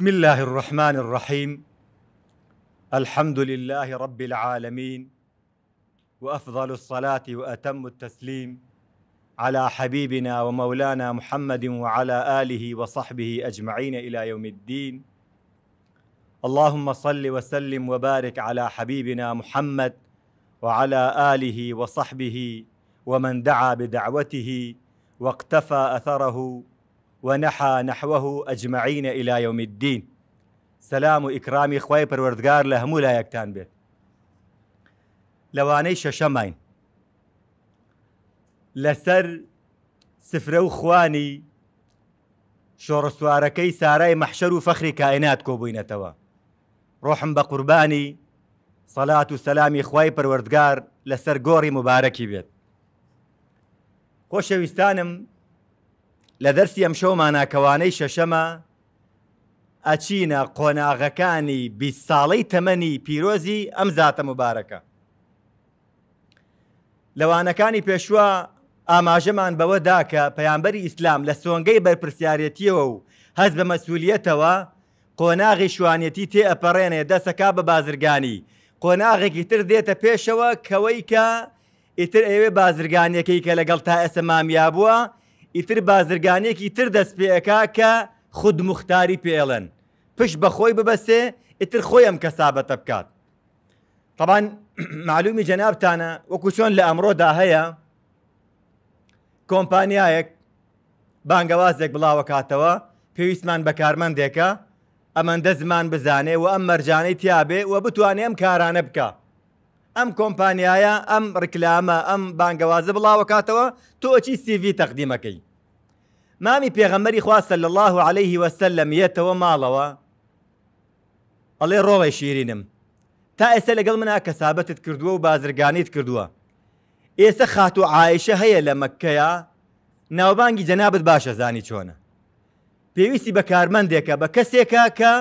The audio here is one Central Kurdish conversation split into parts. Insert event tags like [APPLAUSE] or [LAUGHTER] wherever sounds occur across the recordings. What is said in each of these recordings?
بسم الله الرحمن الرحيم الحمد لله رب العالمين وافضل الصلاه واتم التسليم على حبيبنا ومولانا محمد وعلى اله وصحبه اجمعين الى يوم الدين اللهم صل وسلم وبارك على حبيبنا محمد وعلى اله وصحبه ومن دعا بدعوته واقتفى اثره ونحى نحوه ئەجمعین إلى يوم الدين سلام و ئیکرامی خی پەروەردگار لە هەموو لایەکتان بێت لەوانەی شەشەماین لەسەر سفرە و خوانی شۆڕسوارەکەی سارای مەحشەر و فەخری کائنات کۆبووینەتەوە ڕۆحم بە قوربانی سەلات و سەلامی خی پەروەردگار لەسەر گۆڕی مبارەکی بێت خۆشەویستانم لە دەرسی ئەم شەوماناکەوانەی شەشەمە ئەچینە قۆناغەکانی بی ساڵەی تەمەنی پیرۆزی ئەم زاتە مبارەکە. لەوانەکانی پێشوە ئاماژەمان بەوە داکە پەیامبەری ئیسلام لە سۆنگەی بەرپسیارەتیەوە و هەز بە مەسوولیتەوە قۆناغی شوانەتی تێ ئەپەڕێنێ دەسەکا بە بازرگانی قۆناغێکی تر دێتە پێشەوە کەوەی کە ئیتر ئێوێ بازرگانیەکەی کە لەگەڵ تا ئەسە مامیا بووە ئیتر بازرگانێکی تر دەست پێەکا کە خود مختاری پێڵێن پشت بەخۆی ببەسێ ئیتر خۆی ئەم کەسابەتە بکات طبعاان [CLEARS THROAT] معلومی جەنابتانە وەکو چۆن لە ئەمڕۆدا هەیە کۆمپانیایەک بانگەوازێک بڵاوە کاتەوە پێویستمان بە کارمەندێکە ئەمەندە زمان بزانێ و ئەم مەرجانەی تیاابێ و بتوانێ ئەم کارانە بکە ئەم کۆمپانیایە ئەم ڕکلامە ئەم بانگەوازە بڵاوە کاتەوە تۆ ئەچی سیV تەقدیمەکەی مامی پێغەمەری خواستە لە الله عليه وەسەل لە میەتەوە ماڵەوە ئەڵێ ڕۆڵی شیرینم تا ئێستا لەگەڵ منە کەسابەتت کردووە و بازرگانیت کردووە ئێستا خات و عیشە هەیە لە مەکەیە ناوبانگی جەنابەت باشە زانی چۆنە پێویستی بە کارمەندێکە بە کەسێکە کە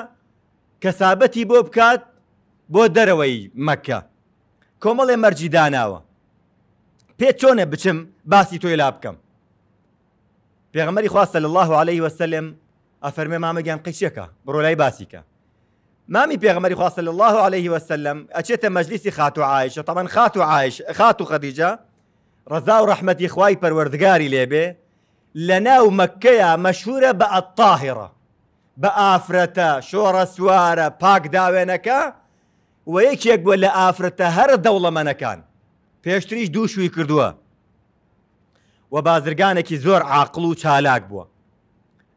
کەسابەتی بۆ بکات بۆ دەرەوەی مەکە کۆمەڵێ مەرجی داناوە پێ چۆنە بچم باسی تۆی لا بکەم پێغمەری خواستە لە الله عليه وسلم ئەفەرمێ مامەگیان قیچەکە بڕۆلای باسیکە مامی پێغمەری خواستە لە الله عليه وسلم ئەچێتە مەجلیسی خات و عیشە تەمەەن خات و عیش خات و خەدیجە ڕزا و ڕەحمەتی خوای پەروەردگاری لێبێ لە ناو مەکەیە مەشهورە بە ئەتاهرە بە ئافرەتە شۆڕە سوارە پاک داوێنەکە و یەکێک بووە لە ئافرەتە هەر دەوڵەمەنەکان پێشتریش دووشوی کردووە و بازرگانێکی زۆر عاقل و چالاک بووە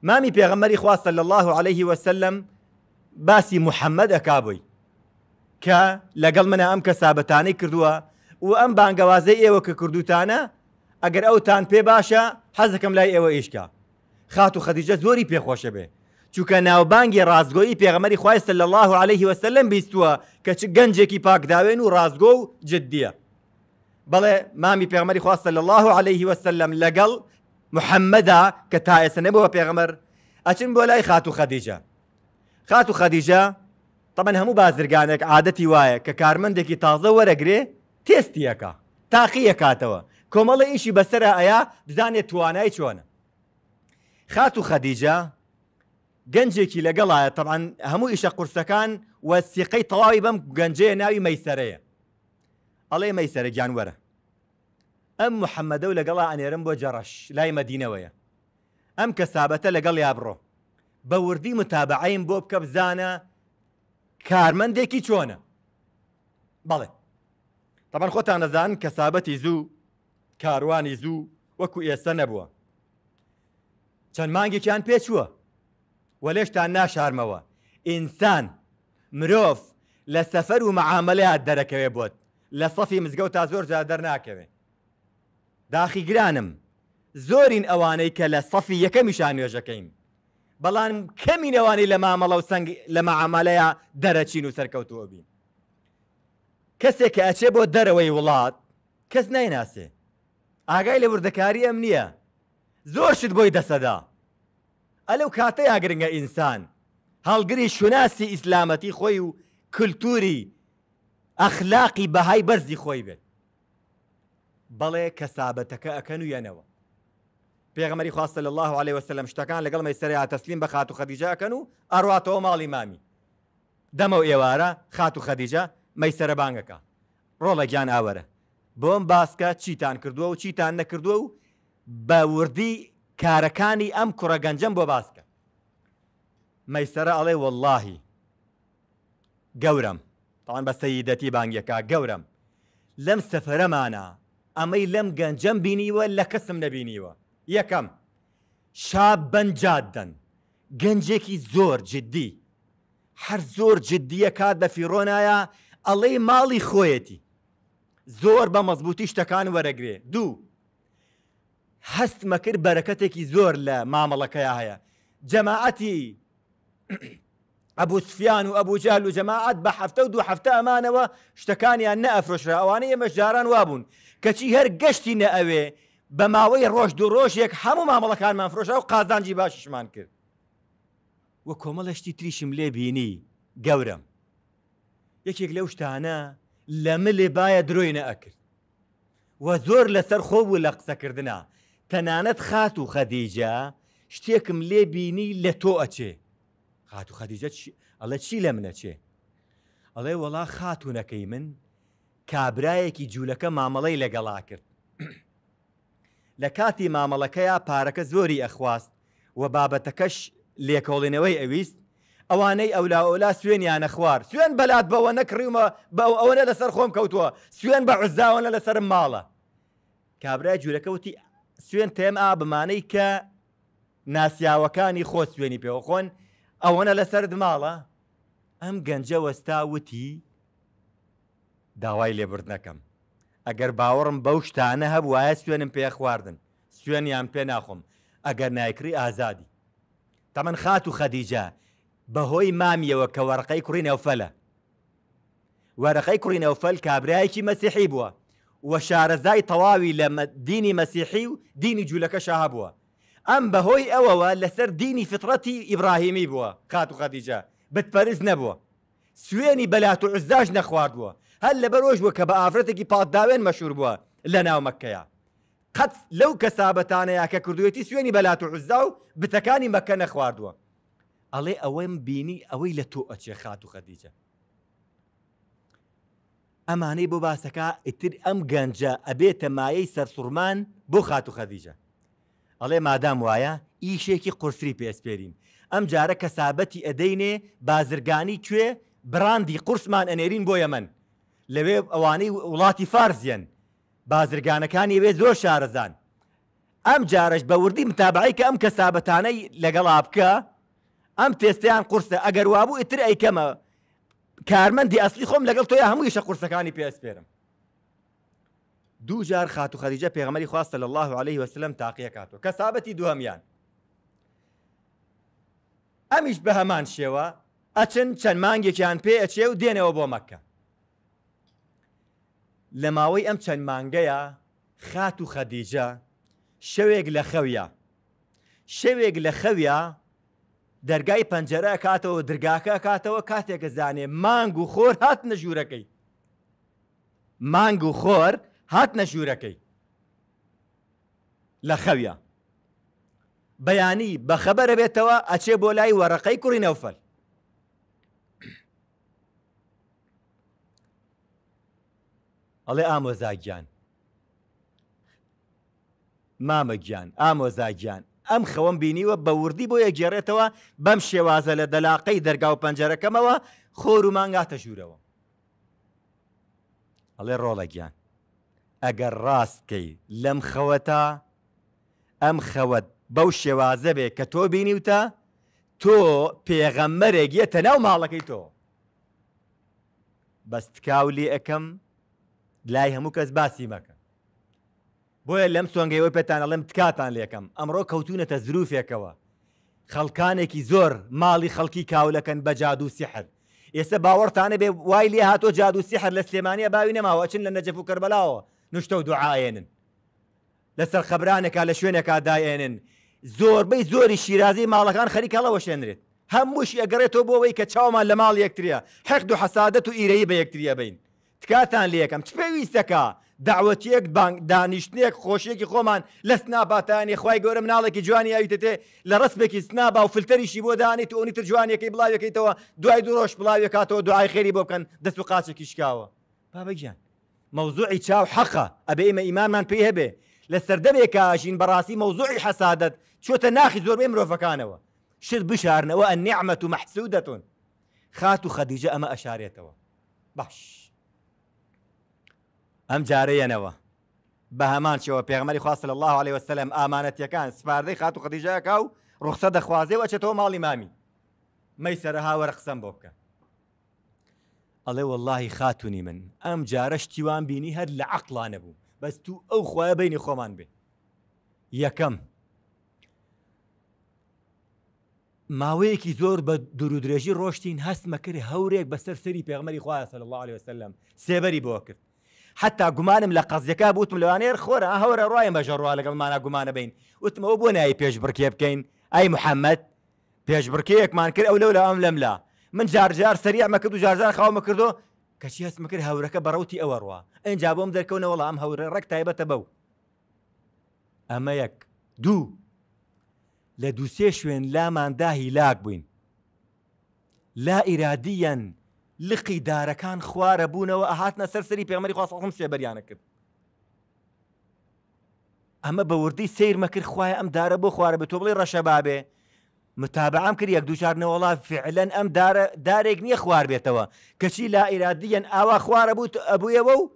مامی پێغەمەری خواستە لە الله عليه وسلم باسی محەممەد ئەکابووی کە لەگەڵ منە ئەم کە سابەتانەی کردووە و ئەم بانگەوازەی ئێوە کە کردوتانە ئەگەر ئەوتان پێ باشە حەزەکەم لای ئێوە ئیشکە خات و خەدیجە زۆری پێخۆشە بێ چووکە ناوبانگی ڕازگۆیی پێغەمەری خوایسە لە الله عليه وسلم بیستووە کە چ گەنجێکی پاکداوێن و ڕازگۆ و جددیە بەڵێ مامی پێغمەری خواستە لە الله عليه وسلم لەگەڵ محەممەدا کە تا ئێسە نەبەوە پێغەمەر ئەچن بۆ لای خات و خەدیجە خات و خەدیجە تەمەەن هەموو بازرگانێک عادەتی وایە کە کارمەندێکی تازە وەرەگرێ تێستیەکە تاقیە کاتەوە کۆمەڵە ئیشی بەسرە ئەیا بزانێت توانای چۆنە خات و خەدیجە گەنجێکی لەگەڵایە تەعاان هەموو ئیشە قورسەکان وەسیقەی تەواوی بەم گەنجەیە ناوی مەسەرەیە ئەڵێ مەسەرە گیان وەرە ئەم محەممەدە و لەگەڵا ئەنێرم بۆ جەڕەش لای مەدینەوەیە ئەم کەسابەتە لەگەڵ یابڕۆ بە وردی متابعین بۆ بکە بزانە کارمەندێکی چۆنە بەڵێ تەبەن خۆتان نەزان کەسابەتی زوو کاروانی زوو وەکو ئێستا نەبووە چەند مانگێکیان پێچووە وەلێشتان ناشارمەوە ئینسان مرۆڤ لە سەفەر و مەعاملەیە دەرەکەوێ بۆت لە سەفی مزگەوت تا زۆر زیادر ناکەوێ داخیگرانم زۆرین ئەوانەی کە لە سەفی یەکەمیشان نوێژەکەین بەڵام کەمین ئەوانی لە مامەڵە و سنگ لە مەعاملەیە دەرەچین و سەرکەوتووە بین کەسێک کە ئەچێ بۆ دەرەوەی وڵات کەس نایناسێ ئاگای لە وردەکاری ئەم نییە زۆر شت بۆی دەسەدا ئەلەو کاتەیا گرنگە ئینسان هەڵگری شوناسی ئیسلامەتی خۆی و کللتوری ئەخلاقی بەهای بەرزی خۆی بێت بەڵێ کەسابەتەکە ئەەکەن و یەنەوە پێغمەری خواستە لە الله عليه وسلم شتەکان لەگەڵ مەسەریا تەسلیم بە خات و خەدیجاکەن و ئەڕاتەوە ماڵی مامی دەمە و ئێوارە خات و خەدیجە مەسرە بانگەکە ڕۆڵە گیان ئاوەرە بۆم باسکە چیتان کردووە و چیتان نەکردووە و بە وردی کارەکانی ئەم کوڕە گەنجەم بۆ باسکە مەسرە ئەڵێ واللهی گەورم تاوان بە سەیدەتی بانگیەکە گەورم لەم سەفرەمانە ئەمەی لەم گەنجەم بینیوە لە کەسم نەبینیوە یەکەم شاب بەنجاددەن گەنجێکی زۆر جددی هەر زۆر جددیە کات بە فیرۆنایە ئەڵێ ماڵی خۆیەتی زۆر بە مەزبوطی شتەکان وەرەگرێ دوو هەست مەکرد بەرەکەتێکی زۆر لە مامەڵەکەی هەیە جەماعەتی ئەبوو سفیان و ئەبوو جال و جەماعات بە هەفتە و دوو هەفتە ئەمانەوە شتەکانیان نەئەفرۆشرا ئەوانە ئێمەش جاران وابوون کەچی هەر گەشتی نە ئەوێ بە ماوەی ڕۆژ دو ڕۆژێک هەموو مامەڵەکانمان فرۆشا و قازانجی باشیشمان کرد وە کۆمەڵەشتی تریشم لێ بینی گەورم یەکێک لەو شتانە لە ملێ باە درۆی نە ئەکرد وە زۆر لەسەر خۆ بوو لە قسەکردنا تەنانەت خات و خەدیجە شتێکم لێ بینی لە تۆ ئەچێ خات و خەدیجە ئەڵە چی لە منەچێ ئەڵێ وەڵا خاتونەکەی من کابرایەکی جوولەکە مامەڵەی لەگەڵا کرد لە کاتی مامەڵەکەیە پارەکە زۆری ئەخواست و بابەتەکەش لێکۆڵێنەوەی ئەویست ئەوانەی ئەولا ئەولا سوێنیانە خوار سوێن بەلات بەوە نەکڕیمە بە ئەوەنە لەسەر خۆم کەوتووە سوێن بە عزداوەە لەسەر ماڵە کابرای جوولەکەوتی سوێن تێم ئا بمانەی کە ناسیاوەکانی خۆ سوێنی پێوەخۆن ئەوەنە لەسەر ماڵە ئەم گەنجە وەستا وتی داوای لێبردنەکەم ئەگەر باوەڕم بەو شتانە هەبوو وایە سوێنم پێ خواردن سوێنیان پێ ناخۆم ئەگەر نایکری ئازادی تەمەەن خات و خەدیجە بەهۆی مامیەوە کە وەرقەی کوڕینەوفەلە وەرەقەی کوڕینەوفەل کابراایکی مەسیحی بووە وە شارەزای تەواوی لە دینی مەسیحی و دینی جوولەکە شاه بووە ئەم بەهۆی ئەوەوە لەسەر دینی فترەتی ئیبراهیمی بووە قات و خەدیجە بتپەرز نەبووە سوێنی بەلات و عزداش نەخواردووە هەر لە بەرۆژ بووە کە بە ئافرەتێکی پادداوێن مەشور بووە لە ناو مەکەیە قەت لەو کەسابەتانەیە کە کردوێتی سوێنی بەلات و عزدا و بتەکانی مەکە نەخواردووە ئەڵێ ئەوەم بینی ئەوەی لە تۆ ئەچێ خات و خەدیجە ئەمانەی بۆ باسەکە ئیتر ئەم گەنجە ئەبێتە مایەی سەرسوورمان بۆ خات و خەدیجە ئەڵێ مادام وایە ئیشێکی قورسری پێسپێرین ئەم جارە کەسابەتی ئەدەینێ بازرگانی کوێ براندی قورسمان ئەنێرین بۆ یەمەن لەوێ ئەوانەی وڵاتی فارزیەن بازرگانەکانی وێ زۆر شارەزان ئەم جارش بە وردی متابعی کە ئەم کەسابەتانەی لەگەڵا بکە ئەم تێستیان قورسە ئەگەر وابوو ئیتر ئەیکەمە کارمەندی ئەسلی خۆم لەگەڵ تۆی هەمووی شە قورسەکانی پێسپێرم دوو جار خات و خەریجە پێغمەری خواستە لە الله عليه وسلم تاقیە کاتەوە کە سابەتی دوهەمیان ئەمیش بە هەمان شێوە ئەچن چەند مانگێکیان پێ ئەچێ و دێنەوە بۆ مەکە لە ماوەی ئەم چەند مانگەیە خات و خەدیجە شەوێک لە خەویە شەوێک لە خەویە دەرگای پەنجەرە کاتەوە درگاکە کاتەوە کاتێکە زانێ مانگ و خۆر هات نەژوورەکەی مانگ و خۆر هات نەژوورەکەی لە خەویە بەیانی بەخەبەرە بێتەوە ئەچێ بۆ لای وەرەقەی کوڕی نەوفەل ئەڵێ ئامۆزاگیان مامە گیان ئامۆزاگیان ئەم خەوەم بینیوە بەوردی بۆ یەکگێڕێتەوە بەم شێوازە لە دەلاقەی دەرگاو پەنجەرەکەمەوە خۆر و مانگاتە ژوورەوە ئەڵێ ڕۆڵەگیان ئەگەر ڕاستکەی لەم خەوەتا ئەم خەوەت بەو شێوازە بێ کە تۆ بینیوتە تۆ پێغەممەرێک یەتە ناو ماڵەکەی تۆ بەستکاو لێ ئەەکەم لای هەموو کەس باسی مەکە بۆیە لەم سۆنگەیەوە پێتان ئەڵم تکاتان لێکم ئەمڕۆ کەوتونەتە زروفێکەوە خەڵکانێکی زۆر ماڵی خەڵکی کاولەکەن بە جادو سیحر ئێستا باوەڕتانە بێ وای لێ هاتۆ جادو سیحر لە سلێمانە باوی نەماوە چن لە نەجەف و کەربەلاوە نوشتە و دوعاێنن لەسەر خەبرانێکا لە شوێنێکا داێنن زۆربەی زۆری شیرازی ماڵەکان خەریکەڵەوە شێنرێت هەمووش ئەگەڕێتەوە بۆەوەی کە چاومان لە ماڵ یەکتریە حەق و حەسادەت و ئیرەی بە یەکتریە بین تکاتان لەکەم چ پێویستەکە داوەتیەک دانیشتنێک خۆشیێکی خۆمان لە سناباتانی خی گەورە مناڵێکی جوانی ئاویتێ لە ڕستبێکی سنابا و فلتەریشی بۆ دانی تۆنی تر جوانیەکەی بڵاوەکەیتەوە دوای دوو ڕۆژ بڵاوێکاتەوە دوای خێری بۆ بکەن دەست و قاچێکی شکاوە بابەگیان مەوزوعی چاو حەقە ئەبێ ئمە ئیمانمان پێ هەبێ لە سەردەمێکە ژین بەڕاستی مەوزوعی حەسادت چۆتە ناخی زۆربەی مرۆڤەکانەوە شت بشارنەوە ئە نیعممە و مەحسوودەتون خات و خەدیجە ئەمە ئەشارێتەوە باش. ئەم جارەیەنەوە بە هەمان شەوە پێغمەری خواست لە الله عليه وسلم ئامانەتەکان سپاردەی خات و خەدیژاکە و ڕخسە دەخوازێ وەچێتەوە ماڵی مامی مەی سەرها وەرە قسەم بۆ بکە ئەڵێ واللهی خاتونی من ئەم جارە شتیوان بینی هەر لە عقلانە بوو بەس تو ئەو خۆە بینی خۆمان بێ یەکەم ماوەیەکی زۆر بە درودرێژی ڕۆشتین هەستمەکرد هەورێک بەسەر سەری پێغمەری خوایە سەر الله عليه وسلم سێبەری بۆ کرد حتا گومانم لە قەزیەکە بوتم لەوانێر خۆرە هەورە ڕایە بەژەڕوا لەگەڵمانە گومانە بین وتمەوە بۆ نایی پێش بڕکێ بکەین ئەی محەممەد پێش بڕکەیەکمان کرد ئەو لەو لە ئەم لەملا من جارجار سریع مەکرد و جارجار خاومە کردو کەچی هەستمە کرد هەورەکە بەڕوتی ئەوە ڕوا ئەجا بۆم دەرکەونەوە ئەم هەورە ڕێک تایبەتە بەو ئەمە یەک دوو لە دووسێ شوێن لامان داهی لاک بووین لا ئیرادیەن لقی دارەکان خوارە بوونەوە ئەهاتنە سەرسەری پێمەری خواستڵم سێبەریانە کرد ئەمە بە وردی سیر مەکرد خوای ئەم دارە بۆ خوارە بە تۆ بڵێ ڕەشە بابێ متابعام کرد یەک دووچارنەوەڵا فعلەن ئەم دارێک نییە خوار بێتەوە کەچی لا ئیرادیەن ئاوا خوارە بوو ئەبوویەوە و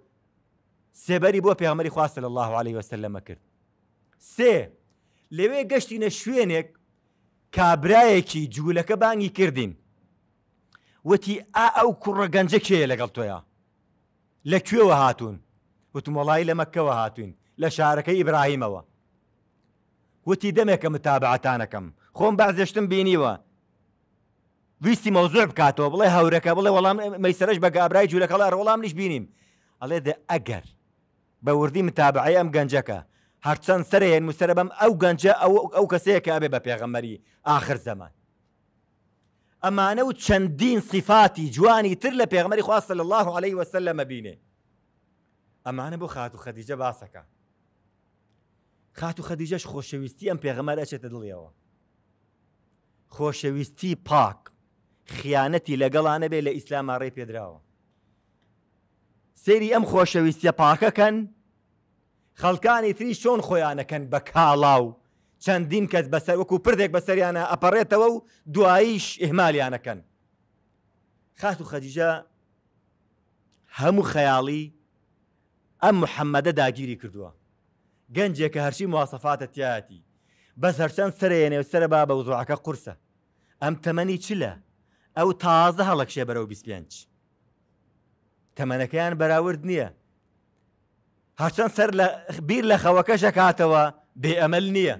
سێبەری بۆ پێغمەری خواستە لە الله عليه وسلمە کرد سێ لەوێ گەشتینە شوێنێک کابرایەکی جوولەکە بانگی کردین وتی ئا ئەو کوڕە گەنجە کێ لەگەڵ تۆیە لەکوێوە هاتوون وتمەڵی لە مەکەوە هاتوین لە شارەکەی ئیبراهیمەوە وتی دەمێکە متابعاتانەکەم خۆم بازێشتم بینیوە ویستی مەوزوع بکاتەوە بڵێ هەورەکە بڵێ وەڵام مەسەرش بە گابرای جوولەکەڵا ڕۆڵام نیش بینیم ئەڵێ دە ئەگەر بە وردی متابعی ئەم گەنجەکە هەرچەند سەرەیەن مستەرە بەم ئەو گەنجە ئەو ئەو کەسەیە کە ئەبێ بە پێغەمەری آخر زەمان ئەمانە و چەندین سیفاتی جوانی تر لە پێغمەری خواستە لە الله عليه وسلم مەبینێ ئەمانە بۆ خات و خەدیجە باسەکە خات و خەدیجەش خۆشەویستی ئەم پێغمەر ئەچێتە دڵیەوە خۆشەویستی پاک خیانەتی لەگەڵانە بێ لە ئیسلام ڕێ پێدراوە سێری ئەم خۆشەویستە پاکەکەن خەڵکانی تری چۆن خۆیانەکەن بە کاڵاو چەندین کەس بەسەر وەکو پردێک بەسەریانە ئەپەڕێتەوە و دواییش ئهمالیانەکەن خات و خەدیژە هەموو خەیاڵی ئەم محەممەدە داگیری کردووە گەنجێکە هەرشی موواسەفاتە تیاتی بەسەرچەند سرێنێ سرە با بە وزوعەکە قورسە ئەم تەمەنی چلە ئەو تازە هەڵەکشێ بەرەو 25 تەمەنەکەیان بەراورد نییە هەرچەند سەر بیر لە خەوەکە شکاتەوە بێ ئەمەل نییە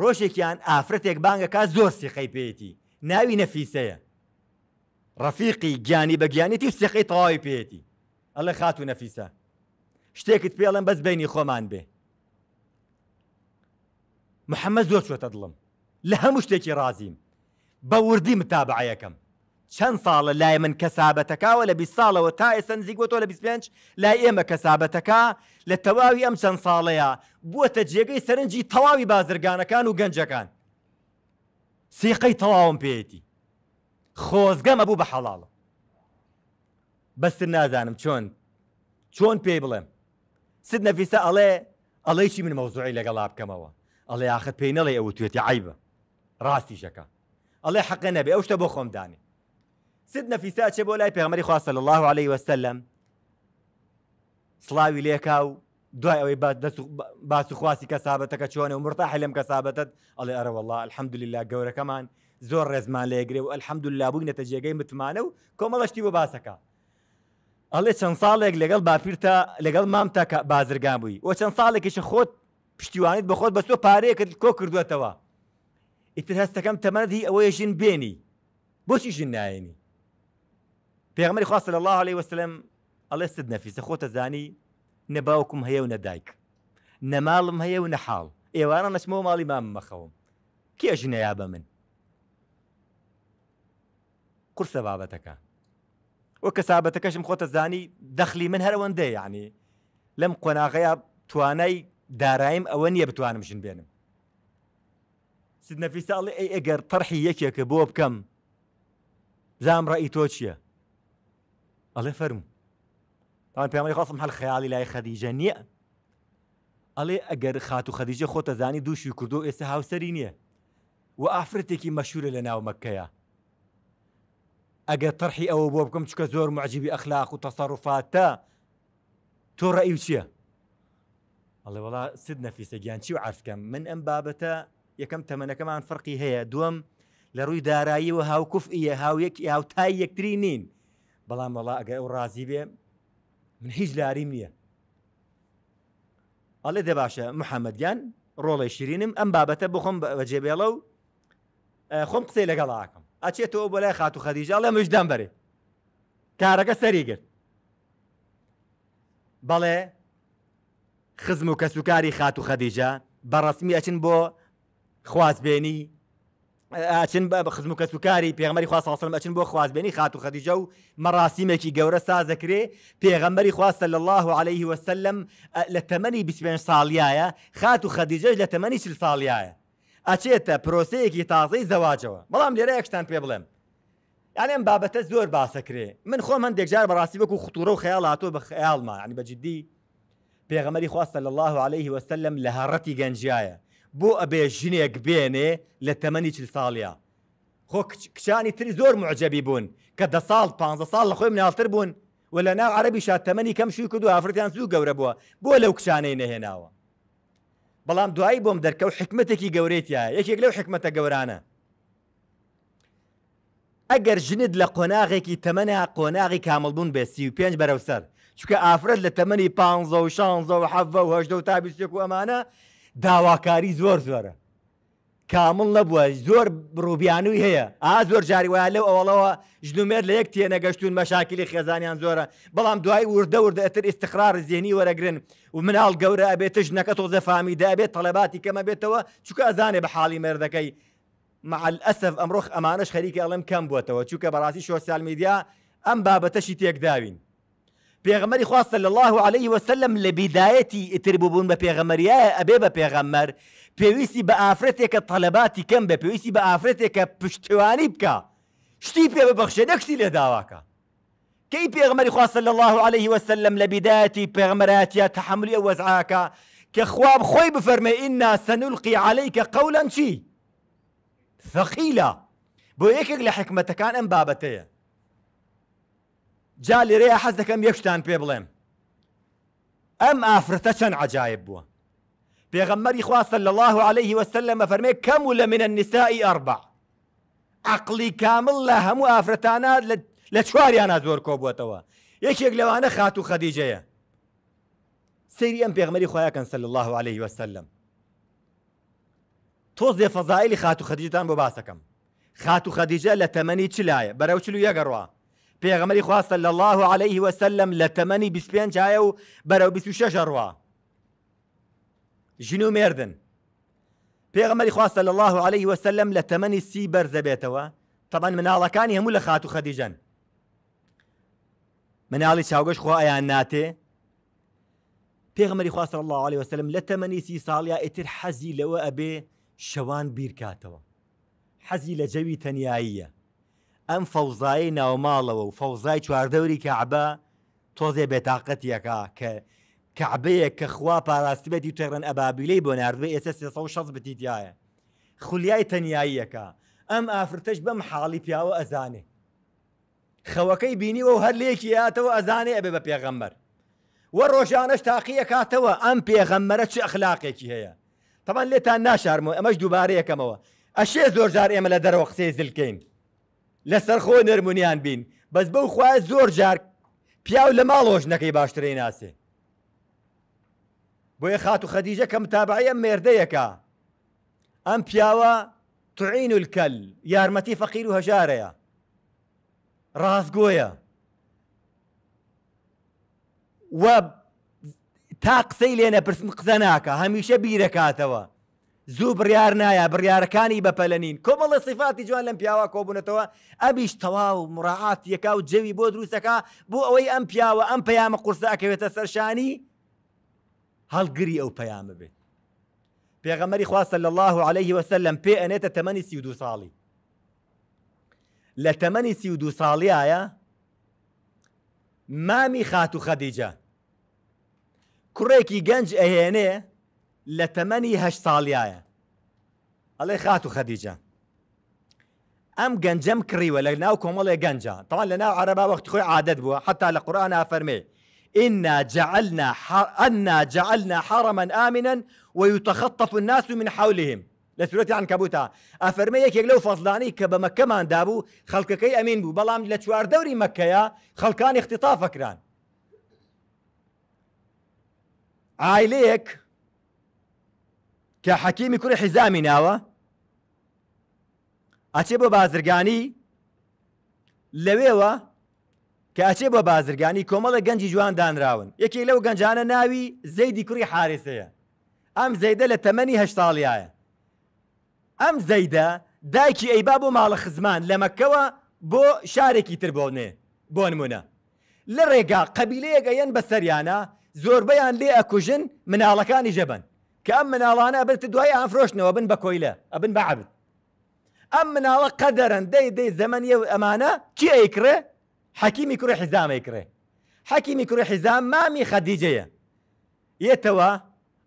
ڕۆژێکیان ئافرەتێک بانگەکە زۆر سیقەی پێێتی ناوی نەفیسەیە ڕەفیقی گیانی بە گیانیتی سیقی تەواوی پێێتی ئەلە خات و نەفیسە شتێکت پێڵم بەس بینی خۆمان بێ محەممە زۆر چۆتە دڵم لە هەموو شتێکی رازیم بە وردی متابعەکەم چەند ساڵە لای من کەسابەتەکەوە لە بی ساڵەوە تا ئێستا نزیگوتۆ لە 25 لای ئێمە کەسابەتەکە لە تەواوی ئەم چەند ساڵەیە بووەتە جێگەی سەرنجی تەواوی بازرگانەکان و گەنجەکان سیقەی تەواوم پێێتی خۆزگەمە بوو بە حەڵاڵە بەستر نازانم چۆن چۆن پێی بڵێم سد نەفیسە ئەڵێ ئەڵێ چی من مەوزوعی لەگەڵا بکەمەوە ئەڵێ یاخت پێی نەڵێ ئەوە توێتی عیبە ڕاستی شەکە ئەڵێ حەقە نەبێ ئەو شتە بۆ خۆم دانی ست نەفیسا چێ بۆ لای پێغمەری خواستە لە الله عليه وسلم سڵاوی لێکاو دوای ئەوەی باس و خواسی کەسابەتەکە چۆنە و مرتاح لەم کەسابەتت ئەڵێ ئەرە والله الحمدلله گەورەکەمان زۆر ڕێزمان لێگرێ و الحمدلله بووینەتە جێگەی متمانە و کۆمەڵەشتی بۆ باسەکە ئەڵێ چەند ساڵێک لەگەڵ باپیرتە لەگەڵ مامتە بازرگان بووی و چەند ساڵێکیشە خۆت پشتیوانیت بە خۆت بە سۆ پارەیەکرد کۆ کردوێتەوە ئیتر هەستەکەم تەمەدی ئەوەیە ژین بێنی بۆچی ژین نایێنی پێغمەری خوا لە الله عليه وسلم ئەڵێ سد نەفیسە خۆتە زانی نەباوکم هەیە و نەدایک نەماڵم هەیە و نەحاڵ ئێوانە نەچمەوە ماڵی مام مەخەوم کێژنەیا بە من قرسە بابەتەکە وكسابتك شم خوت زانی دخلي من هر وندي هەرەوەندە یعنی لەم قۆناغەیە توانای داراییم ئەوە نییە بتوانم ژن بێنم سید نەفیساڵی ئەی ئەگەر تەرحی یەکێکە بۆ بکەم زام ڕئی تۆ چییە الله فرم طبعا پیامبر خاصم حل خیالی لای خدیجه نیه ئەڵێ ئەگەر خاتو و خەدیجە خۆتە زانی دووشی کوردو ئێستا هاوسری نییە و ئافرەتێکی مەشهورە لە ناو مەکەیە ئەگەر تەرحی ئەوە بۆ بکەم چکە زۆر معجیبی ئەخلاق و تەسەڕفاتە تۆ ڕەئی چییە؟ ئەڵێ وڵا سد نەفیسە گیان چی و عرفکەم من ئەم بابەتە یەکەم تەمەنەکەمان فڕقی هەیە دووەم لە ڕووی دارایی و هاوکوفئە هاو یەک هاوتای یەکتری نین بەڵام وڵا ئەگە ئەو ڕازی بێ من هیچ لاریم نییە ئەڵێ دە باشە محەممەدیان ڕۆڵی شیرینم ئەم بابەتە بخۆم بەجێبێڵە و خۆم قسەی لەگەڵاکەم ئەچێتەوە بۆ لای خات و خەدیجا لە مژدان بەرێ کارەکە سەری گرت بەڵێ خزم و کەسوکاری خات و خەدیجا بەڕسمی ئەچن بۆ خوازبێنی ئاچن بە خزم و کەسوکاری پێغمەری خواستڵم ئەچن بۆ خوازبێنی خات و خەدیجە و مەڕاستیمێکی گەورە سازەکرێ پێغەمبەری خواستە لە الله عليه وسلم لە تەمەنی 25 ساڵیایە خات و خەدیجەش لە تەمەنی چل ساڵیایە ئەچێتە پرۆسەیەکی تازەی زەواجەوە بەڵام لێرە یەکشتان پێ بڵێم یانێم بابەتە زۆر باسەکرێ من خۆم هەندێک جار بەڕاستی بەکو خوتورە و خەیاڵ هاتۆ بە خەیاڵما ینی بەجددی پێغەمەری خواستە لە الله عليه وسلم لە هەڕەتی گەنجایە بۆ ئەبێ ژنێک بێنێ لە تەمەنی چل ساڵە خۆ کچانی تری زۆر معجبی بوون کە دە ساڵ 15 ساڵ لە خۆی مناڵتر بوون و لە ناو عربی شات تەمەنی کەم شوی کردو ئافرەتیان زوو گەورە بووە بۆ لەو کچانەی نەهێناوە بەڵام دوایی بۆم دەرکەوت حکمتێکی گەورێتە یەکێک لەو حکمتە گەورانە ئەگەر ژنت لە قۆناغێکی تەمەە قۆناغی کامەڵبوون بێ سی و پێنج بەرەو سەر چکە ئافرەت لە تەمەنی 15 و 16 و 17 و 18 تا 20 ئەمانە داواکاری زۆر زۆرە کامل نەبووە زۆر ڕوبیانوی هەیە ئا زۆر جاری وایە لەو ئەوڵەوە ژنومێر لە یەک تێنەگەشتون مەشاکلی خێزانیان زۆرە بەڵام دوای وردە وردەتر ئستقرار زیێنی وەرەگرن و مناڵ گەورە ئەبێت ژنەکە تۆ زەفامی دابێت تەلەباتی کەمە بێتەوە چووکە ئەزانێ بە حاڵی مردەکەی معل ئەسف ئەمڕۆخ ئەمانش خەریکی ئەڵم کەم بووتەوە چووکە بەڕاستی شۆسیال میدیا ئەم بابەتەشی تێکداوین پێغەمەری خوا صلی الله عليه وسلم لە بیدایەتی ئترببوون ابی پێغەمەریایە پیغمبر پیویسی پێغەمەر پێویستی که ئافرەتێکە کم کەم پیویسی پێویستی بە که پشتوانی بکا شتی پێ ببەخشێ نەکشتی لە داواکە کی پێغمەری خوا صلی الله عليه وسلم لە بیدایەتی پێغمەراتە تحملی وەزعاکە که خواب خوی بفرمه ئنا سنلقی عليك قولا چی ثقیلا بو یەکێک لحکمت کان ام بابەتەیە جا ريا حەز كم يكشتان بيبلم أم ئەم شن عجايب بوا بووە إخوة صلى الله عليه وسلم فەرمێ کەم من النساء أربع عقلي كامل لها کامل لە هەموو أنا زور چواریانە زۆر کۆبووەتەوە أنا خاتو خات سيري أم سری ئەم پێغمەری خۆیەکەن الله عليه وسلم توزي فەزایلی خاتو و خەدیجتان بباسكم خاتو خديجة لتمني خەدیجە لە تەمەنی پیغمبری خواستە صلی الله عليه وسلم لە تەمەنی 25 جایە و بەرەو 26 ڕوا ژن و مێردن پیغمبری خواستە صلی الله علیه و سلم لتمانی سی بەرزەبێتەوە تەبان مناڵەکانی هەموو لە خات و خەدیژەن مناڵی خواه خۆ ناته پیغمبری پێغمەری صلی الله علیه و سلم لتمانی سی ساڵیا ئیتر حەزی لەوە ئەبێ شەوان بیرکاتەوە حەزی لە جەوی تەنیاییە ئەم فەوزایی ناوماڵەوە و فەوزای چواردەوری کەعبە تۆزێ بێتاقەتیەکە کە کەعبەیە کە خوا پاراستیبەتی تێڕەن ئەبابیلەی بۆ نردبێ ئێستا 16 بتیتایە خولیای تەنیاییەکە ئەم ئافرتەش بەم حاڵی پیاوە ئەزانێ خەوەکەی بینیوە و هەر لێکی هاتەوە ئەزانێ ئەبێ بە پێغەمبەر وە ڕۆژانەش تاقیە کاتەوە ئەم پێغەممەرە چ ئەخلاقێکی هەیە تەمان لێتان ناشارمەوە ئەمەش دووبارەیەکەمەوە ئەشێ زۆرجار ئێمە لە دەرەوە قسەی زلکەین لەسەر خۆ نەرمونیان بین بەس بەو خوای زۆر جار پیاو لە ماڵۆژ نەکەی باشترین ناسێ بۆیە خات و خەدیجە کەم تابعە مێردەیەکە ئەم پیاوە توعین و کەل یارمەتی فەقیر و هەژارەیە ڕاستگۆیە و تا قسەی لێنە پرسم قزە ناکە هەمیشە بیرەکاتەوە زوو بڕیار نایە بڕیارەکانی بەپەلەنین کۆمەڵە سیفاتی جوان لەم پیاوە کۆبوونەتەوە ئەبیش تەواو مڕعات یەکا و جەوی بۆ دروستەکە بۆ ئەوەی ئەم پیاوە ئەم پەیامە قورسە ئەکەوێتە سەرشانی هەڵگری ئەو پەیامە بێت پێغەمەری خواستە لە الله عليه وسلم پێ ئەنێتە تەمەنی سی دو ساڵی لە تەمەنی سی دو ساڵیایە مامی خات و خەدیجە کوڕێکی گەنج ئەهێنێ لە تەمەنی هەش ساڵیایە ئەڵێ خات و خەدیجە ئەم گەنجەم کڕیوە لە ناو کۆمەڵێ گەنجە تەوان لە ناو عەرەبا وەختی خۆی عادت بووە حتا لە قورآنا فەرمێ إنا جعلنا أنا جعلنا حرما آمنا ويتخطف الناس من حولهم لە سورەتی عنکەبووتا ئەفەرمە یەکێک لەو فەزلانی کە بە كي أمين بو بلام لتشوار دوري مكة يا مەکەیە اختطاف اختتافەکران عائليك کە حەکیمی کوڕی حیزامی ناوە ئەچێ بۆ بازرگانی لەوێوە کە ئەچێ بۆ بازرگانی کۆمەڵە گەنجی جوان دانراون یەکێک لەو گەنجانە ناوی زەیدی کوڕی حارسەیە ئەم زەیدە لە تەمەنی هە ساڵیایە ئەم زەیدە دایکی ئەیبا بۆ ماڵە خزمان لە مەکەوە بۆ شارێکی تر بۆنێ بۆ نمونە لە ڕێگا قەبیلەیەگەیەن بەسەریانە زۆربەیان لێ ئەکوژن مناڵەکانی ژەبن کە ئەم مناڵانە ئەبێت دوای ئافرۆشتنەوە بن بە کۆیلە ئەبن بەعبن ئەم مناڵە قەدەرن دەی دەی زەمەنیە ئەمانە کی ئەیکرێ حەکیمی کوڕی حیزامەیکرێ حەکیمی کوڕی حیزام مامی خەدیجەیە یەتەوە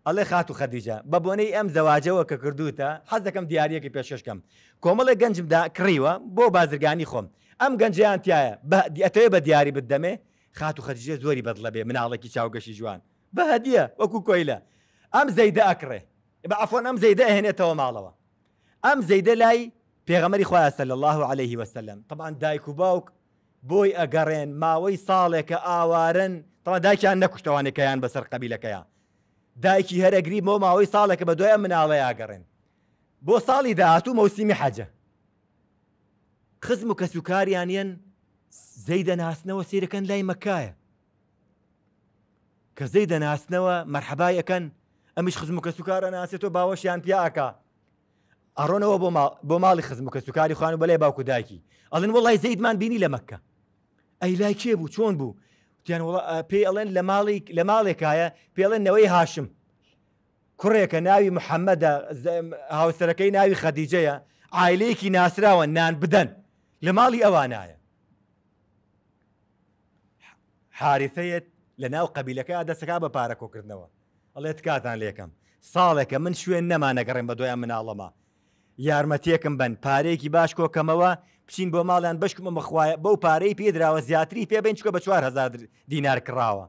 ئەڵێ خات و خەدیجە بە بۆنەی ئەم زەواجەوە کە کردوتە حەز دەکەم دیارەکی پێششکەم کۆمەڵی گەنجمدا کڕیوە بۆ بازرگانی خۆم ئەم گەنجیان تایە ئەتەوێ بە دیاری بدەمێ خات و خەدیجە زۆری بەدڵە بێ مناڵێکی چاوگەشی جوان بە هەدیە وەکو کۆیلە ئەم زەیدە ئەکڕێ بە ئەفۆن ئەم زەیدە ئەهێنێتەوە ماڵەوە ئەم زەیدە لای پێغەمەری خۆیاسە لە الله عليه وسلم طبعا دایک و باوک بۆی ئەگەڕێن ماوەی ساڵێکە ئاوارن تەوا دایکیان نەکوشتەوانەکەیان بەسەر قبیلەکەیان دایکی هەرەگری بۆ ماوەی ساڵێکە بە دوای مناڵەیە ئاگەڕێن بۆ ساڵی داهاتوو مەوسیمی حەجە خزم و کەسوکاریانیان زەیدە ناسنەوە سیرەکەن لای مەکایە کە زەیدە ناسنەوە مەرحەبایەکەن ئەمیش خزم و کە سوکارە ناسێتەوە باوەشیان پیاکە ئەڕۆنەوە بۆ ماڵی خزم و کە سوکاری خوان و بەلای باوکو داکی ئەڵن وڵی زەیدمان بینی لە مەکە ئەی لای کێ بوو چۆن بوو تیان پێ ئەڵێن لە ماڵی لە ماڵێکایە پێڵێنەوەی هاشم کوڕێکە ناوی محەممەدە هاوسەرەکەی ناوی خەدیجەیە ئایلەیەکی ناسراوە نان بدەن لە ماڵی ئەوانایە حارثەیەت لە ناو قەبیلەکە دەسەکا بە پارەکۆکردنەوە ئەڵێت کاتان لێکم ساڵێکە من شوێن نەمانەگەڕێن بە دۆیان مناڵەما یارمەتیەکم بن پارەیەکی باش کۆکەمەوە پچین بۆ ماڵیان بشکمەمەخواە بەو پارەی پێدراوە زیاتری پێبێن چکە بە 4 دینار کراوە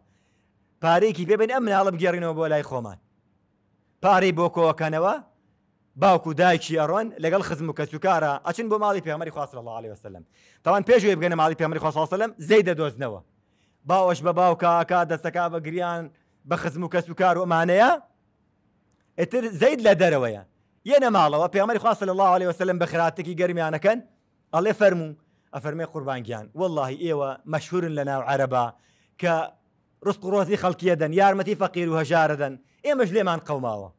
پارێکی پێبێن ئەم مناڵە بگەڕینەوە بۆ لای خۆمان پارەی بۆ کۆکەنەوە باوکو دایکی ئەڕۆن لەگەڵ خزم و کەسوکارە ئەچن بۆ ماڵی پێمەری خواست لە لاڵی وسلم تاوان پێشوێ بگەنە ماڵی پێمەری خۆسەلم زەی دەدۆزنەوە باوەش بە باوکاکا دەستەکا بە گریان بە خزم و کەس و کار و ئەمانەیە ئتر زەید لە دەرەوەیە یەنە ماڵەوە پێمەری خواست لە الله عليه وسلم بە خراتێکی گەرمیانەکەن ئەڵێ فەرمو ئەفەرمێ قوربانگیان واللهی ئێوە مەشهورن لە ناو عەرەبا کە ڕست و ڕۆزی خەڵکیەدەن یارمەتی فەقیر و هەژارەدەن ئێمەش لێمان قەوماوە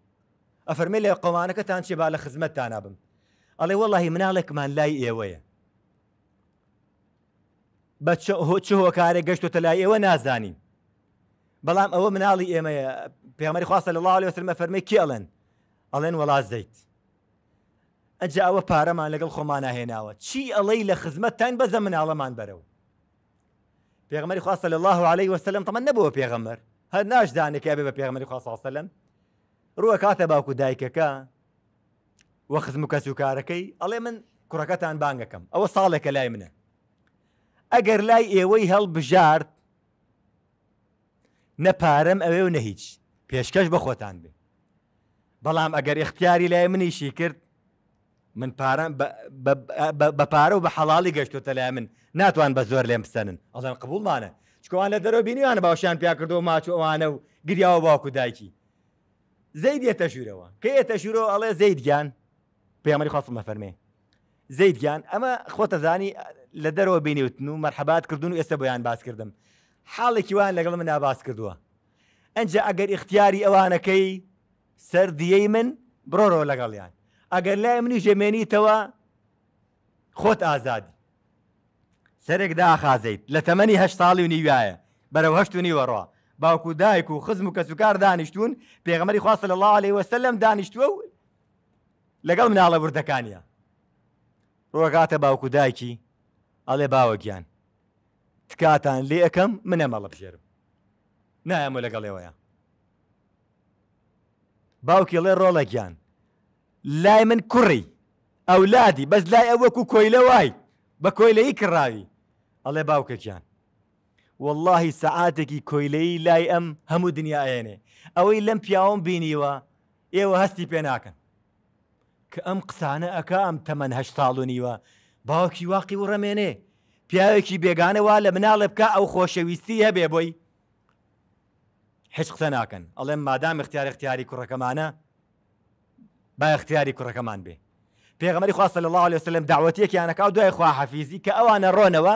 ئەفەرمێ لێ قەوانەکەتان چێ با لە خزمەتتان نابم ئەڵێ واللهی مناڵێکمان لای ئێوەیە بە چه هۆکارێک گەشتۆتە لای ئێوە نازانین بەڵام ئەوە مناڵی ئێمەیە پێمەری خواستە لە لاڵی وسرمە فەرمی کێڵێن ئەڵێن وڵات زیت ئەجا ئەوە پارەمان لەگەڵ خۆمان ناهێناوە چی الي لە خزمەتتان بەزە مناڵەمان بەرەو پێغمەری خواستە لە الله عليه وسلم تەمە نەبەوە پێغەمەر هەر ناشدانێکی بێ بە پێغمەری خواستسەلم ڕووە وسلم روى دایکەکە وە خزم كا کەس مكاسو كاركي ئەڵێ من كركتان بانكم او صالك لای منە ئەگەر لای ئێوەی هل بجارت نەپارەم ئەوێ و نە هیچ پێشکەش بە خۆتان بێ بەڵام ئەگەر اختیاری لای منیشی کرد من بە پارە و بە حەڵی گەشتۆتە لای من ناتوان بە زۆر لێم بستنن ئەڵەن قبولمانە چکوان لە دەرەوە بینیوانە باوشیان پیا کردەوە ماچوانە و گریاوە باوکو دایکی زەید یێتە ژوورەوە کە ئێتە ژوورەوە ئەڵێ زەیدگیان پێمەری خواستمە فەرمێ زەیدگیان ئەمە خۆتەزانی لە دەرەوە بینیوتن و مەرحەبات کردن و ئێستا بۆیان باس کردم حاڵێکی وان لەگەڵ من ناباس کردووە ئەنجە ئەگەر اختیاری ئەوانەکەی سەر دیەی من بڕۆڕۆ لەگەڵیان ئەگەر لای منی ژێمێنیتەوە خۆت ئازادی سەرێک داخازیت لە تەمەنی هە ساڵی و نیوایە بەرەو هەشت و نیوەڕۆ باوکو دایک و خزم و کەسوکار دانیشتون پێغمەری خواست لە الله عليه وسلم دانیشتووە و لەگەڵ مناڵە وردەکانیە ڕۆگاتە باوکو دایکی ئەڵێ باوەگیان تکاتان لێ ئەەکەم منە مەڵە بژێرم نایەمە لەگەڵێوەیە باوکی لێ ڕۆڵێکیان لای من کوڕی ئەولادی بەس لای ئەوەکو کۆی لە وای بە کۆی لەی کڕاوی ئەڵێ باوکەکیان واللهی سەعاتێکی کۆیلەی لای ئەم هەموو دنیا ئەێنێ ئەوەی لەم پیاوم بینیوە ئێوە هەستی پێ ناکەن کە ئەم قسانە ئەکە ئەم تەمەەنه ساڵونیوە باوکی واقی و ڕەمێنێ پیاوێکی بێگانەوە لە مناڵێ بکە ئەو خۆشەویستی هەبێ بۆی هیچ قسە ناکەن ئەڵێم مادام اختیار اختیاری کوڕەکەمانە با اختیاری کوڕەکەمان بێ پێغمەری خواست لە الله لەسلم داوەتیەکیانەکە و دوای خوا حەفیزی کە ئەوانە ڕۆنەوە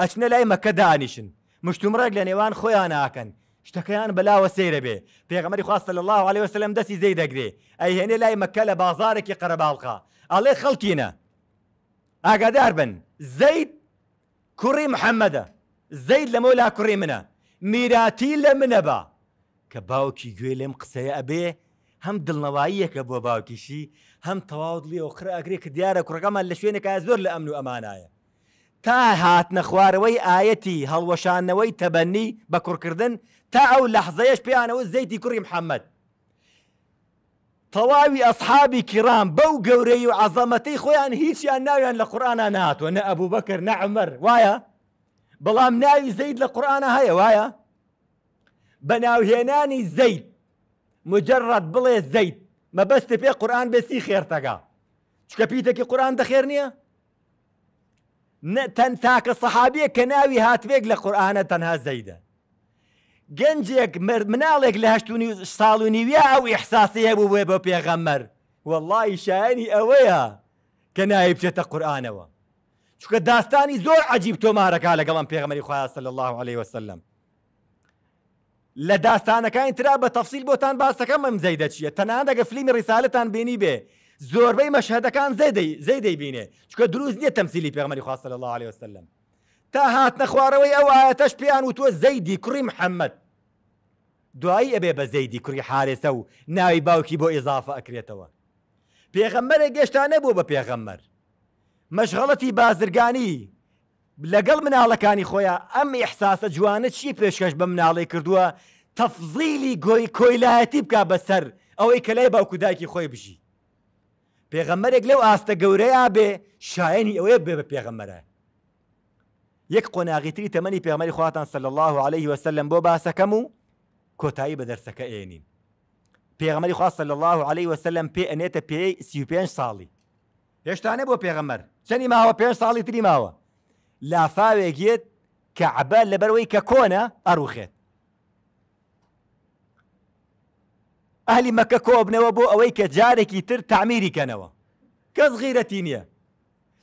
ئەچنە لای مەکە دانیشن مشتومڕێک لە نێوان خۆیان ناکەن شتەکەیان بەلاوە سەیرە بێ پێغمەری خواست لە الله عليه وسلم دەستی زەی دەگرێ ئەی هێنێ لای مەکە لە بازارێکی قەرەباڵقا ئەڵێ خەڵکینە ئاگادار بن زەید کوڕی محەممەدە زەید لە مۆلا کوڕی منە میراتی لە منە بە کە باوکی گوێ لێم قسەیە ئەبێ هەم دڵنەوەیەکە بۆ باوکیشی هەم تەواوت لێ و خراگرێ کە دیارە کوڕەکەمان لە شوێنێکە زۆر لە ئەمن و ئەمانایە تا هات نەخوارەوەی ئاەتی هەڵوەشانەوەی تەبەنی بە کوڕکردن تا ئەو لەحزەیەش پێیانەوە زەیتی کوڕی محەممەد تەواوی ئەسحابی کرام بەو گەورەی و عەزەمەتەی خۆیان هیچیان ناویان لە قورآە ناتوە نە ئەبوو بەکر نەعمەر وایە بەڵام ناوی زەید لە قورآە هەیە وایە بە ناوهێنانی زەید مجرڕەت بڵێ زەید مەبەستە پێ قورآن بەسی خێرتەگا چکە پیتەکی قورآن دەخێر نییە؟ تەن تاکە سەحابیە کە ناوی هاتوێک لە قورآانە تەنها زەیدە گەنجێک مناڵێک لە هەشتونی ساڵ و نیویە ئەو ئەحساسەیە بوو بێ بۆ پێغەمەر وەڵی شایانی ئەوەیە کە نایب بچێتە قورآانەوە چکە داستانی زۆر عجیب تۆمارەکە لەگەڵم پێغمەری خواستە لە الله عليه وسلم لە داستانەکانی ترا بە تەفسیل بۆتان باسەکەم ئەم زەی دەچیە تەنان دەگە فلیمی ریسالتان بینی بێ زۆربەی مەشهدەکان زەیدەی بینێ چکە دروست نییە تەمسیلی پێغمەری خواستە لە الله عليه وسلم تا هات نەخواارەوەی ئەو ئاەتەش پێیان و تۆ زەیدی کوڕی محەممەد دوایی ئەبێ بە زەیدی کوڕی حارێسە و ناوی باوکی بۆ ئێزافە ئەکرێتەوە پێغەممەرە گەشتا نەبوو بە پێغەممەر مەشغەڵەتی بازرگانی لەگەڵ مناڵەکانی خۆیان ئەم ئەحساسە جوانە چی پێشکەش بە مناڵی کردووە تەفزیلی گۆی کۆیلایەتی بک بەسەر ئەوەی کە لای باوکو دایکی خۆی بژی پێغەمەرێک لەو ئاستە گەورەیە بێ شایانی ئەوەیە بێ بە پێغەمەرە یەک قۆناغیتری تەمەنی پێغمەری خواتان سەل الله عليه وسلم بۆ باسەکەم و کۆتایی بە دەرسەکە ئێنین پێغمەری خواستە لە الله عليه وسلم پێ ئەنێتە پێی سی پێ ساڵی هێشتانە بۆ پێغەمەر چەنی ماوە پێ ساڵی تری ماوە لافاوێکێت کە عبە لەبەرەوەی کە کۆنە ئەروخێت ئەهلی مەکە کۆبنەوە بۆ ئەوەی کە جارێکی تر تعمیریکەنەوە کەس غیرەتی نییە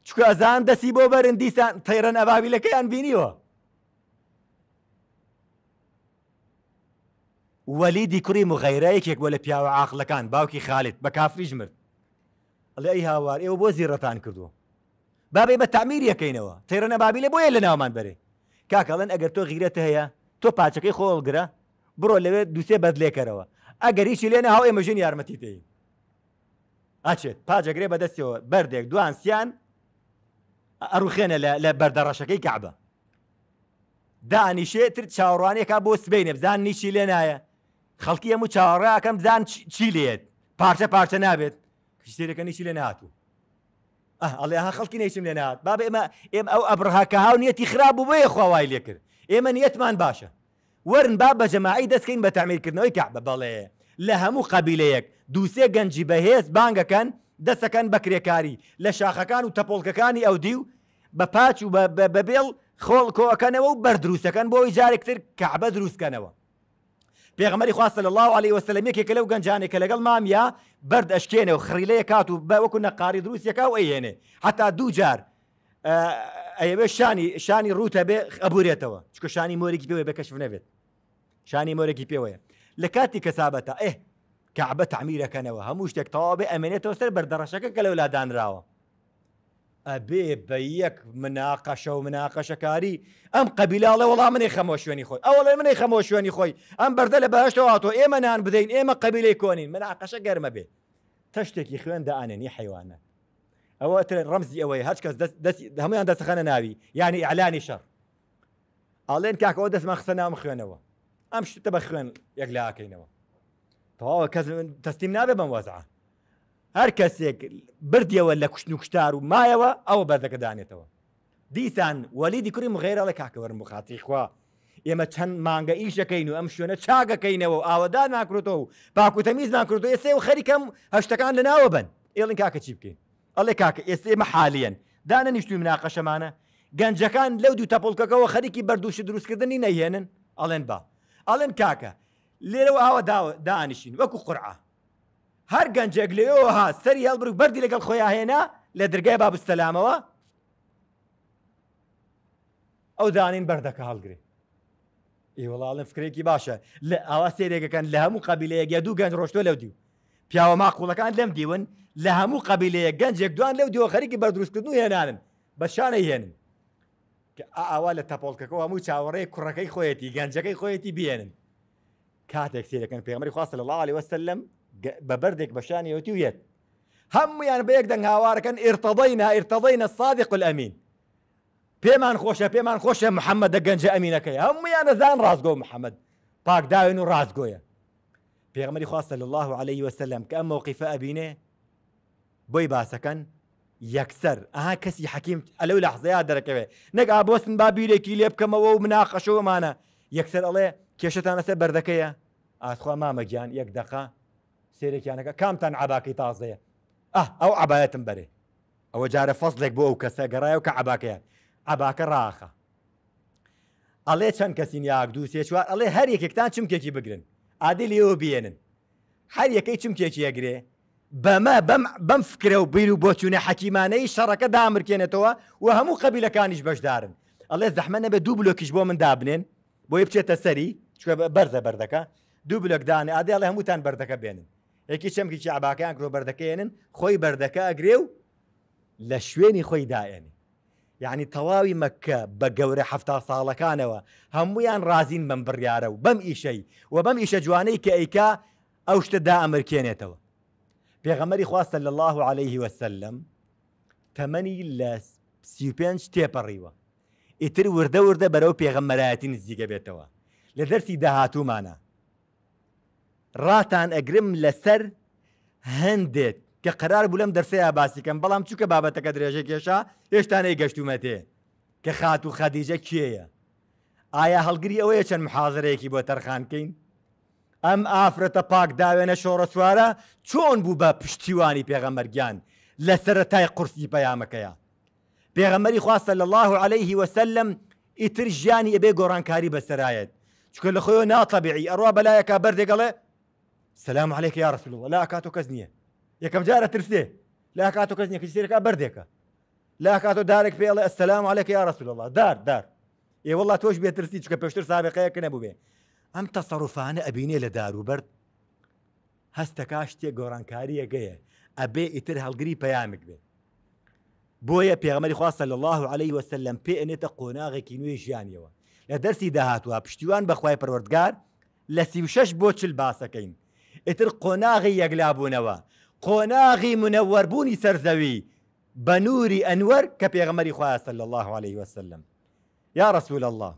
چکە ئەزان دەسی بۆ بەرن دیسان تەیرەن ئەباویلەکەیان بینیوە وەلیدی کوڕی مغەیرەیەکێک بۆ لە پیاوە عاقلەکان باوکی خالیت بە کافریش مرد ئەڵێ ئەی هاوار ئێوە بۆ زیڕەتان کردووە بابێ بە تعمیر یەکەینەوە تێرە نەبابی لە بۆیە لە ناومان بەرێ کاکەڵەن ئەگەر تۆ غیرەتە هەیە تۆ پاچەکەی خۆڵگرە بڕۆ لەوێ دووسێ بەدلێکەرەوە ئەگەر هیچی لێنە هاو ئێمەژین یارمەتی تێی ئاچێت پاجەگرێ بەدەستەوە بەردێک دوانسییان ئەروخێنە لە بەردەڕەشەکەی کابە دانیشێتر چاوەڕوانێکا بۆ سبەی نەبزان نیشی لێ نایە خەڵکی ئەم و چاڕاکەم دان چی لێت پارچە پارچە نابێت کشتێرەکەنی چی لێ ناتوو ئەڵێ ها خەڵکی نەیچم لێ نات باب ئێمە ئێم ئەو ئەبرهاکە هاو نیەتی خراپ بێ خواوای لێ کرد ئێمە نیەتمان باشە ورن با بە جەماعی دەستکەین بە تعمیرکردنەوەی کە بە بەڵێ لە هەموو قبیلەیەک دووسێ گەنجی بەهێز بانگەکەن دەستەکەن بە کرێکاری لە شاخەکان و تەپۆڵکەکانی ئەو دی و بە پاچ و بەبێڵ خۆڵ کۆەکەنەوە و بەردروستەکەن بۆ ئەوی جارێکتر کەعبە دروستکەنەوە پێغمەری خواستە لە الله عليه وسلم یەکێکە لەو گەنجانێکە لەگەڵ مامیا بەرد ئەشکێنێ و خڕیلەیە کات و بەوەکو نەقاری دروستیەکە و ئەیێنێ حتا دوو جار ئەوێ شانی شانی ڕوتە بێ ئەبورێتەوە چکە شانی مۆرەی پێوێ بەکەشف نەبێت شانی مۆرەێکی پێوەیە لە کاتی کەسابەتە ئێ کەعبە تعمیرەکەنەوە هەموو شتێک تەوا بێ ئەمێنێتەوە سەر بەردەڕەشەکە کە لەولادانراوە ئەبێ بە یەک مناقەشە و مناقەشەکاری ئەم قەبیلاڵێ وڵام منی خەمۆ شوێنی خۆی ئەوڵێ منی خەمۆ شوێنی خۆی ئەم بەردە لە بەهشتەوە تۆ ئێمە نان بدەین ئێمە قەبیلی کۆنین مناقەشە گەرمە بێ تەشتێکی خوێن داانێنی حیوانە ئەوە ترێن ڕمزی ئەوەی هەچ کەس هەمویان دەستخەنە ناوی یعنی ئالانی شەڕ ئاڵێن کاکەوە دەستمە خسە نام خوێنەوە ئەم شتە بە خوێن یەک لاکەینەوە تەواوە کەس تەستیم نابێ بەم وەزعە هەر کەسێک بردیەوە لە کوشتن و کوشتار و مایەوە ئەوە بەردەکەدانێتەوە دیسان وەلیدی کوری مغێرە لە کاکەوەرم بخاتیخوا ئێمە چەند مانگە ئیشەکەین و ئەم شوێنە چاگەکەینەوە و ئاوەدا ناکرێتەوە و پاکوتەمیز ناکردو ئێسێ و خەریکەم هەشتەکان لە ناوە بن ئێڵن کاکە چی بکەین ئەڵێ کاکە ئێسێ ئێمە حالیەن دانە نیشتوی مناقەشەمانە گەنجەکان لەو دوو تەپڵکەکەەوە خەریکی بەردووشی دروستکردنی نەهێنن ئەڵێن با ئەڵێن کاکە لێرەوە ئاوە دانیشین وەکو قورعە هەر گەنجێک لێەوە ها سەری هەڵبرگ بەری لەگەڵ خۆیان هێنا لە دررگای بابستەلامەوە ئەو دانین بەردەکە هەڵگرێ ئێوەڵاڵم فکرێکی باشە لە ئاوا سێرێکەکەن لە هەموو قبیلەیەک دوو گەنج ڕۆشتۆ لەو دیو پیاوە ماقوڵەکان لەم دیون لە هەموو قبیلەیە گەنجێک دوان لەو دیوە خەریکی بەردروستکردن هێنانن بە شانە هێنن کە ئاوا لە تەپۆڵکەکەەوە هەموو چاوەڕێ کوڕەکەی خۆیەتی گەنجەکەی خۆیەتی بێنن کاتێک سێرەکەن پێمەری خواستە لە لاڵی وەسلم ببردك بشان يوتيويت هم يعني بيك دن هوارك ان ارتضينا ارتضينا الصادق الامين بيمان خوشه بيمان خوشه محمد جا امينك يا هم يعني زان رازقو محمد باك داين رازقو يا بيغمري خواص صلى الله عليه وسلم كم موقف ابيني بوي باسكن يكسر اه كسي حكيم الاولى حظي هذا ركبه نقع بوسن بابيلي كما بكم ومناقشه معنا يكسر الله كيشتان اسبر ذكيه اخو ما مجان يك دقه سێرەکیانەکە کامتان عباکەی تازەیە ئە ئەو عباەتم بەرێ ئەوە جارە فەزلێک بۆ ئەو کەسە گەڕایەوە کە عباکەیە عباکە ڕاخە ئەڵێ چەند کەسین یاک دوو سێ چوار ئەڵێ هەر یەکێکتان چمکێکی بگرن عادی لەوە بێنن هەر یەکەی چمکێکی ئەگرێ بەمە بەم فکرە و بیر و بۆ چوونە حەکیمانەی شەڕەکە دامرکێنێتەوە و هەموو قەبیلەکانیش بەشدارن ئەڵێ زەحمە نەبێ دوو بلۆکیش بۆ من دابنێن بۆی بچێتە سەری بەرزە بەردەکە دوو بلۆکدانێ ئادێ ئەڵێ هەمووتان بەردەکە بێنن یەکی چەمکی چاباکەیان کرۆ بەردەکەێنن خۆی بەردەکە ئەگرێ و لە شوێنی خۆی داێنی یعنی تەواوی مەکە بە گەورە هەفتا ساڵەکانەوە هەمویان رازین بم بڕیاە و بەم ئیشەی و بەم ئیشە جوانەی کە ئەیکا ئەو شتەدا ئەمرکێنێتەوە پێغەمەری خواستە لە الله عليه وسلم تەمەنی لە سیپێنج تێپەڕیوە ئیتر وردە وردە بەرەو پێغەمەرایەتی نزیگە بێتەوە لە دەرسی داهاتوومانە ڕاتان ئەگرم لەسەر هەندێت کە قرار بوو لەم دەرسەیە باسیکەم بەڵام چووکە بابەتەکە درێژە کێشا هێشتانەی گەشتومەتێ کە خات و خەدیجە کێیە ئایا هەڵگری ئەوەیە چەند محازرەیەکی بۆ تەرخانکەین ئەم ئافرەتە پاک داوێنە شۆڕە سووارە چۆن بوو بە پشتیوانی پێغەمەرگیان لە سەرەتای قورسی پەیامەکەیە پێغەمەری خواستە لە الله عليه وسلم ئیتر ژیانی ئەبێ گۆڕانکاری بەسەرایەت چکە لە خۆی ناتەبیعی ئەڕوا بەلایەکە بەردێگەڵێ سلام عليك يا رسول الله لا كاتو كزنية يا كم جارة ترسيه لا كاتو كزنية كجسيرك أبرديك لا كاتو دارك بي الله السلام عليك يا رسول الله دار دار اي والله توش بيه ترسي شكا بيشتر سابقية كنبو بيه أم تصرفان أبيني لدار وبرد هستكاشتي غورانكاري گەیە ابي اتر هەڵگری بيامك بێ بويا پێغمەری خواستە صلى الله عليه وسلم بي ان تقونا غي ژیانیەوە لە لدرسي داهاتوە پشتیوان بخواي پروردگار لسيوشش سی شش بۆ ئیتر قۆناغی یەکلابوونەوە قۆناغی منەوەربوونی سەرزەوی بە نووری ئەنوەر کە پێغمەری خواسە لە الله عليه وسلم یا رسول الله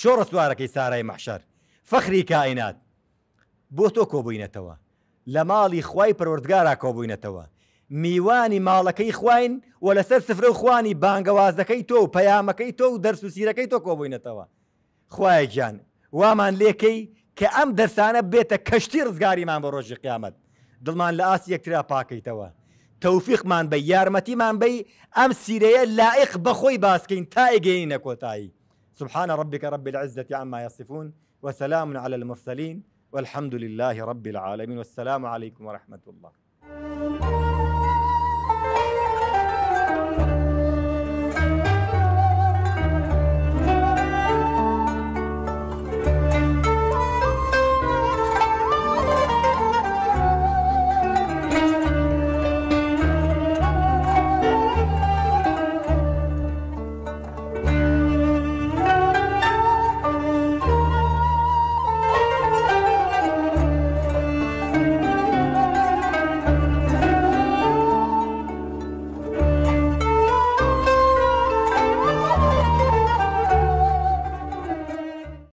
شۆڕە سوارەکەی سارای مەحشەر فەخری کائینات بۆ تۆ کۆبووینەتەوە لە ماڵی خوای پروردگارا کۆبووینەتەوە میوانی ماڵەکەی خوین و لەسەر سفرە خوانی بانگەوازەکەی تۆ و پەیامەکەی تۆ و دەرسوسیرەکەی تۆ کۆبووینەتەوە خوای گیان وامان لێکەی که کە ئەم دەستانە بێتە کەشتی ڕزگاریمان بە ڕۆژی قیامەت دڵمان لاس یک یەکترا پاکی تو توفیق من بی من بی ئەم سیرەیە لائق بەخۆی باسکەین تا ئەگەینە کۆتایی سبحان ربک رب العزتی عما يصفون سلام على المرسلين والحمد لله رب العالمين والسلام عليكم ورحمة الله